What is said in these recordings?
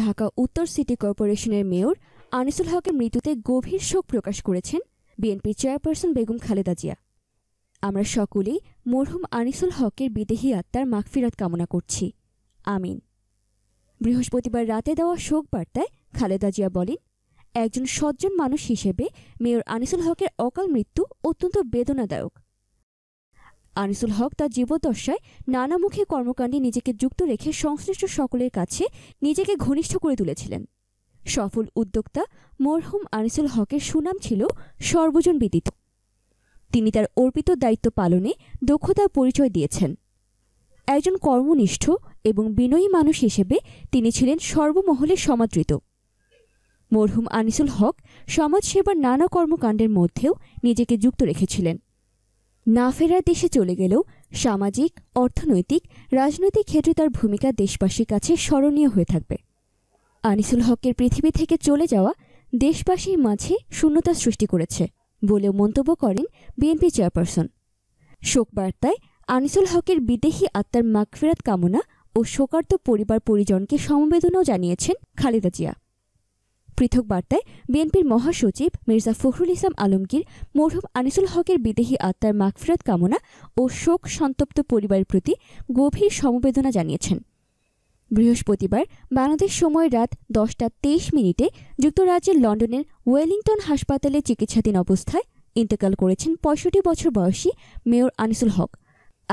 ঢাকা উত্তর সিটি কর্পোরেশনের মেয়র আনিসুল হকের মৃত্যুতে গভীর শোক প্রকাশ করেছেন বিএনপি চেয়ারপারসন বেগম খালেদা জিয়া আমরা সকলেই মরহুম আনিসুল হকের বিদেহী আত্মার মাগফিরাত কামনা করছি আমিন বৃহস্পতিবার রাতে দেওয়া শোক বার্তায় খালেদা জিয়া বলেন একজন সজ্জন মানুষ হিসেবে মেয়র আনিসুল হকের অকাল মৃত্যু অত্যন্ত বেদনাদায়ক আনিসুল হক তার জীবদ্দশায় নানামুখী কর্মকাণ্ডে নিজেকে যুক্ত রেখে সংশ্লিষ্ট সকলের কাছে নিজেকে ঘনিষ্ঠ করে তুলেছিলেন সফল উদ্যোক্তা মরহুম আনিসুল হকের সুনাম ছিল সর্বজন বিদিত তিনি তার অর্পিত দায়িত্ব পালনে দক্ষতার পরিচয় দিয়েছেন একজন কর্মনিষ্ঠ এবং বিনয়ী মানুষ হিসেবে তিনি ছিলেন সর্বমহলে সমাদৃত মরহুম আনিসুল হক সমাজসেবার নানা কর্মকাণ্ডের মধ্যেও নিজেকে যুক্ত রেখেছিলেন না ফেরার দেশে চলে গেলেও সামাজিক অর্থনৈতিক রাজনৈতিক ক্ষেত্রে তার ভূমিকা দেশবাসীর কাছে স্মরণীয় হয়ে থাকবে আনিসুল হকের পৃথিবী থেকে চলে যাওয়া দেশবাসীর মাঝে শূন্যতা সৃষ্টি করেছে বলেও মন্তব্য করেন বিএনপি চেয়ারপারসন শোকবার্তায় আনিসুল হকের বিদেহী আত্মার মাগফেরাত কামনা ও শোকার্ত পরিবার পরিজনকে সমবেদনাও জানিয়েছেন খালেদা জিয়া পৃথক বার্তায় বিএনপির মহাসচিব মির্জা ফখরুল ইসলাম আলমগীর মরহুম আনিসুল হকের বিদেহী আত্মার মাগফিরাত কামনা ও শোক সন্তপ্ত পরিবারের প্রতি গভীর সমবেদনা জানিয়েছেন বৃহস্পতিবার বাংলাদেশ সময় রাত দশটা তেইশ মিনিটে যুক্তরাজ্যের লন্ডনের ওয়েলিংটন হাসপাতালে চিকিৎসাধীন অবস্থায় ইন্তেকাল করেছেন পঁয়ষট্টি বছর বয়সী মেয়র আনিসুল হক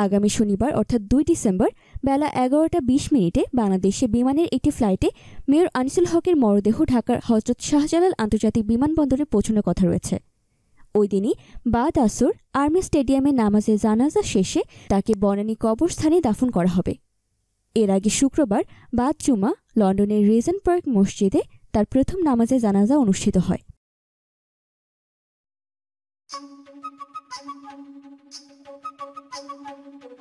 আগামী শনিবার অর্থাৎ দুই ডিসেম্বর বেলা এগারোটা বিশ মিনিটে বাংলাদেশে বিমানের একটি ফ্লাইটে মেয়র আনিসুল হকের মরদেহ ঢাকার হজরত শাহজালাল আন্তর্জাতিক বিমানবন্দরে পৌঁছানোর কথা রয়েছে ওই দিনই বাদ আসর আর্মি স্টেডিয়ামে নামাজে জানাজা শেষে তাকে বনানী কবরস্থানে দাফন করা হবে এর আগে শুক্রবার বাদ জুমা লন্ডনের রিজেন পার্ক মসজিদে তার প্রথম নামাজে জানাজা অনুষ্ঠিত হয়